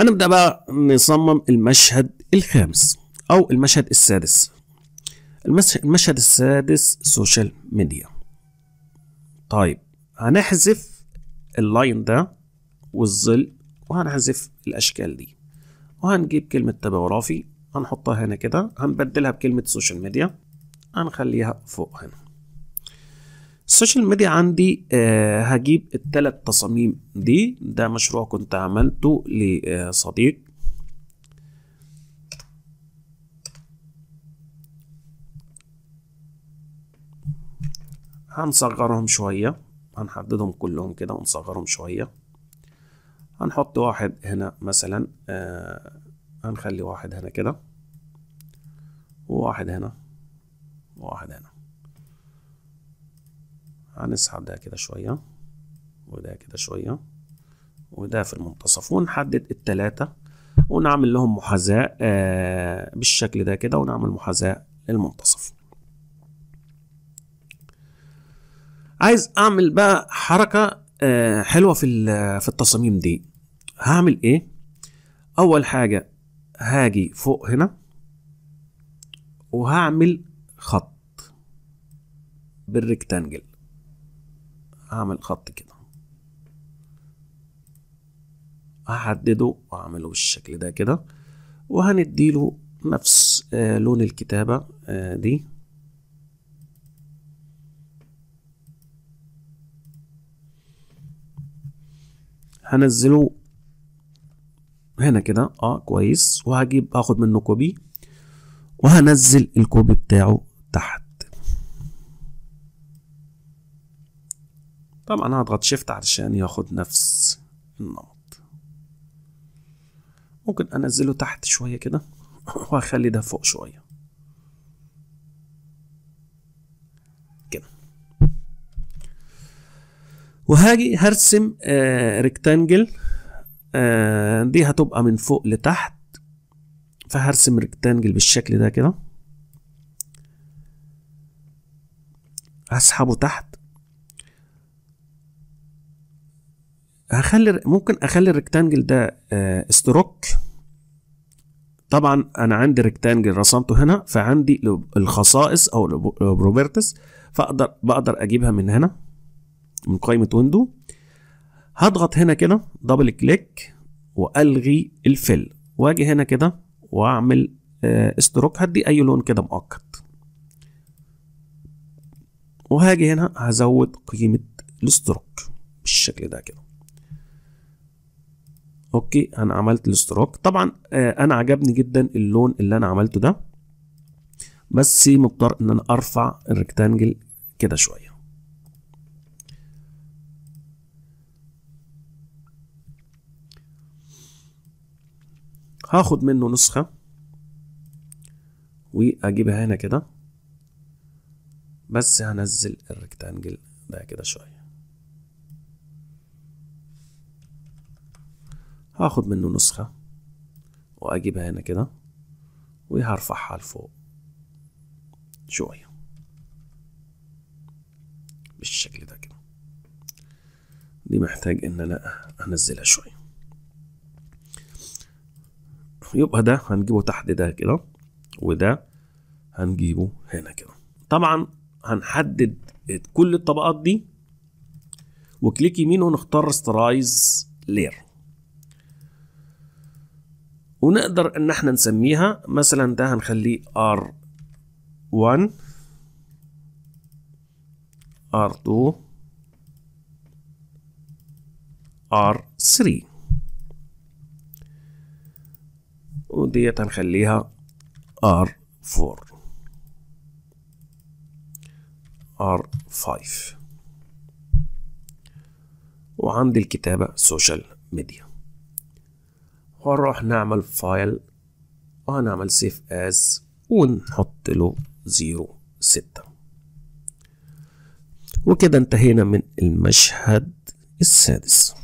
هنبدأ بقى نصمم المشهد الخامس أو المشهد السادس المشهد السادس سوشيال ميديا طيب هنحذف اللاين ده والظل وهنحذف الأشكال دي وهنجيب كلمة تبوغرافي هنحطها هنا كده هنبدلها بكلمة سوشيال ميديا هنخليها فوق هنا السوشيال ميديا عندي آه هجيب الثلاث تصاميم دي ده مشروع كنت عملته لصديق هنصغرهم شوية هنحددهم كلهم كده ونصغرهم شوية هنحط واحد هنا مثلا آه هنخلي واحد هنا كده وواحد هنا وواحد هنا هنسحب ده كده شوية وده كده شوية وده في المنتصف ونحدد التلاتة ونعمل لهم محاذاة آه، بالشكل ده كده ونعمل محاذاة للمنتصف عايز اعمل بقى حركة آه، حلوة في في التصاميم دي هعمل ايه اول حاجة هاجي فوق هنا وهعمل خط بالريكتانجل اعمل خط كده هحدده واعمله بالشكل ده كده وهنديله نفس آه لون الكتابة آه دي هنزله هنا كده اه كويس وهجيب هاخد منه كوبي وهنزل الكوبي بتاعه تحت طبعا هضغط شيفت علشان ياخد نفس النمط ممكن انزله تحت شوية كده واخلي ده فوق شوية كده وهاجي هرسم آه ريكتانجل آه دي هتبقى من فوق لتحت فهرسم ريكتانجل بالشكل ده كده هسحبه تحت هخلي ممكن اخلي الريكتانجل ده استروك آه، طبعا انا عندي ريكتانجل رسمته هنا فعندي الخصائص او البروبرتس فاقدر بقدر اجيبها من هنا من قائمه ويندو هضغط هنا كده دبل كليك والغي الفل واجي هنا كده واعمل استروك آه، هدي اي لون كده مؤقت وهاجي هنا هزود قيمه الاستروك بالشكل ده كده اوكي انا عملت الاشتراك طبعا آه، انا عجبني جدا اللون اللي انا عملته ده بس مضطر ان انا ارفع الريكتانجل كده شويه هاخد منه نسخه واجيبها هنا كده بس هنزل الريكتانجل ده كده شويه هاخد منه نسخة وأجيبها هنا كده وهرفعها لفوق شوية بالشكل ده كده دي محتاج إن أنا أنزلها شوية يبقى ده هنجيبه تحت ده كده وده هنجيبه هنا كده طبعا هنحدد كل الطبقات دي وكليك يمين ونختار سترايز لير ونقدر ان احنا نسميها مثلا ده هنخليه R1 R2 R3 وديت هنخليها R4 R5 وعندي الكتابة سوشيال ميديا هنروح نعمل فايل وهنعمل سيف اس ونحط له زيرو ستة وكده انتهينا من المشهد السادس